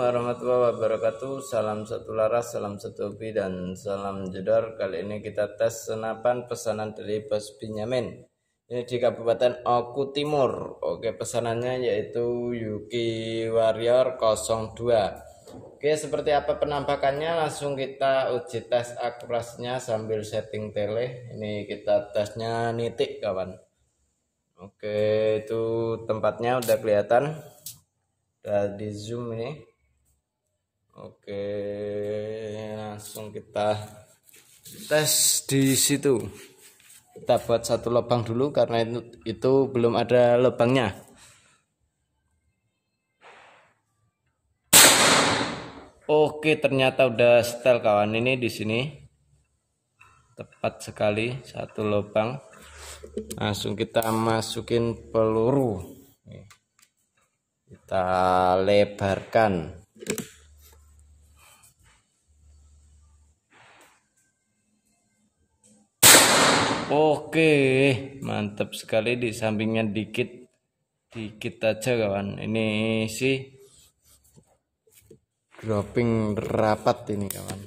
warahmatullahi wabarakatuh Salam satu laras, salam satu upi, dan salam jedor Kali ini kita tes senapan pesanan dari Bos Binyamin Ini di Kabupaten Oku Timur Oke pesanannya yaitu Yuki Warrior 02 Oke seperti apa penampakannya langsung kita uji tes akurasinya sambil setting tele Ini kita tesnya nitik kawan Oke itu tempatnya udah kelihatan udah di zoom ini Oke, langsung kita tes di situ. Kita buat satu lubang dulu karena itu, itu belum ada lubangnya. Oke, ternyata udah setel kawan ini di sini. Tepat sekali satu lubang. Langsung kita masukin peluru. Kita lebarkan. Oke, mantap sekali di sampingnya dikit dikit aja kawan. Ini sih dropping rapat ini kawan.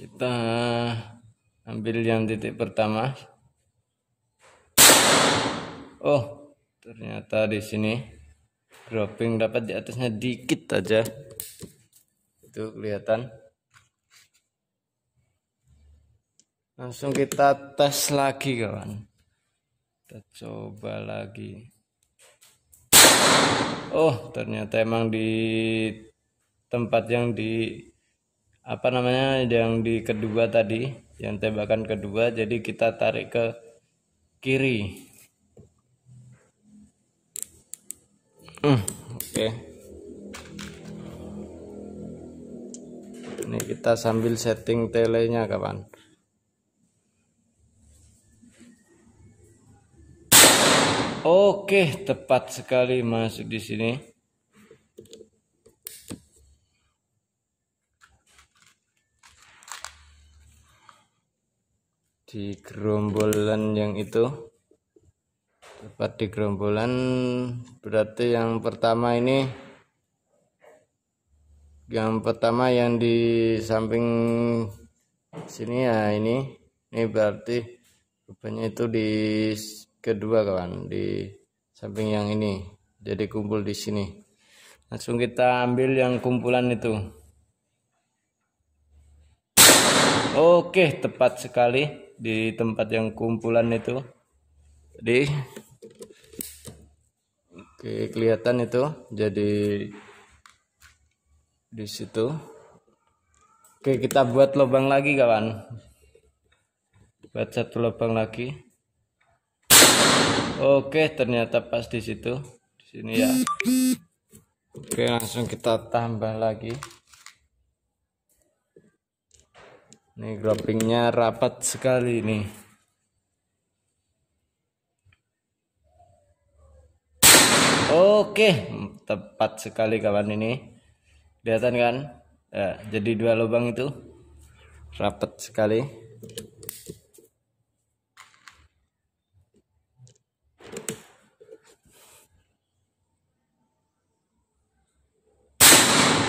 Kita ambil yang titik pertama. Oh, ternyata di sini dropping dapat di atasnya dikit aja itu kelihatan langsung kita tes lagi kawan kita coba lagi oh ternyata emang di tempat yang di apa namanya yang di kedua tadi yang tembakan kedua jadi kita tarik ke kiri hmm, oke okay. ini kita sambil setting telenya kawan Oke, tepat sekali masuk di sini. Di gerombolan yang itu. Tepat di gerombolan berarti yang pertama ini yang pertama yang di samping sini ya ini ini berarti rupanya itu di kedua kawan di samping yang ini jadi kumpul di sini langsung kita ambil yang kumpulan itu oke tepat sekali di tempat yang kumpulan itu Di, oke kelihatan itu jadi di situ oke kita buat lubang lagi kawan buat satu lubang lagi oke ternyata pas di situ di sini ya oke langsung kita tambah lagi ini groupingnya rapat sekali ini. Oke, tepat sekali kawan ini kelihatan kan ya, jadi dua lubang itu rapat sekali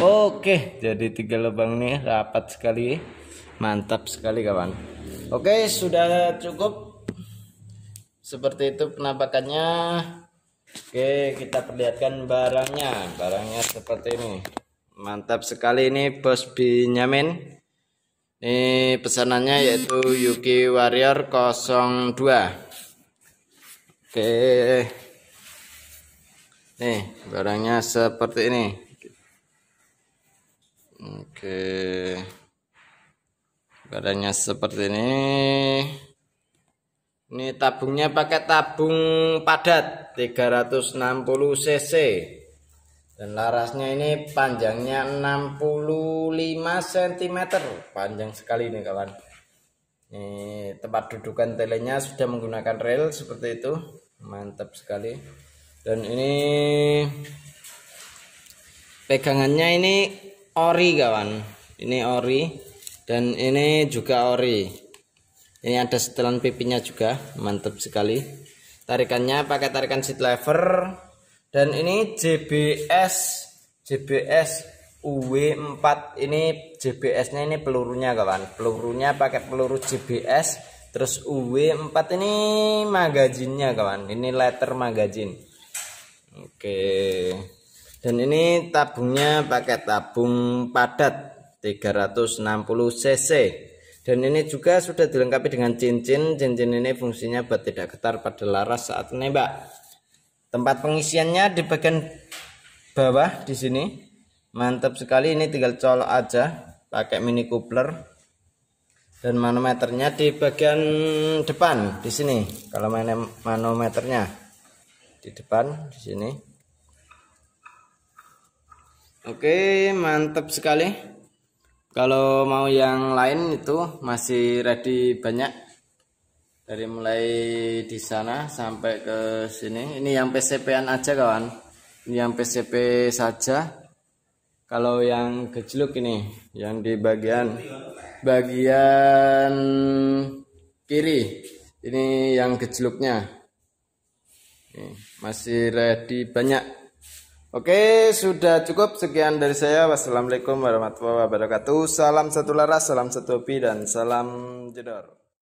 Oke, jadi tiga lubang ini rapat sekali, mantap sekali kawan. Oke, sudah cukup. Seperti itu penampakannya. Oke, kita perlihatkan barangnya. Barangnya seperti ini. Mantap sekali ini Bos Binyamin. Ini pesanannya yaitu Yuki Warrior 02. Oke. Nih, barangnya seperti ini. Oke. Barangnya seperti ini. Ini tabungnya pakai tabung padat 360 cc dan larasnya ini panjangnya 65 cm panjang sekali ini kawan ini tempat dudukan telenya sudah menggunakan rel seperti itu mantap sekali dan ini pegangannya ini ori kawan ini ori dan ini juga ori ini ada setelan pipinya juga mantap sekali tarikannya pakai tarikan seat lever dan ini JBS JBS UW4 ini JBS nya ini pelurunya kawan pelurunya pakai peluru JBS terus UW4 ini magazinnya kawan ini letter magazin oke dan ini tabungnya pakai tabung padat 360 cc dan ini juga sudah dilengkapi dengan cincin cincin ini fungsinya buat tidak getar pada laras saat menembak Tempat pengisiannya di bagian bawah di sini. Mantap sekali ini tinggal colok aja pakai mini coupler. Dan manometernya di bagian depan di sini. Kalau manometernya di depan di sini. Oke, mantap sekali. Kalau mau yang lain itu masih ready banyak dari mulai di sana sampai ke sini ini yang PCP-an aja kawan ini yang PCP saja kalau yang gejluk ini yang di bagian bagian kiri ini yang gejluknya masih ready banyak Oke, sudah cukup. Sekian dari saya. Wassalamualaikum warahmatullahi wabarakatuh. Salam satu laras, salam satu hobi, dan salam jedor.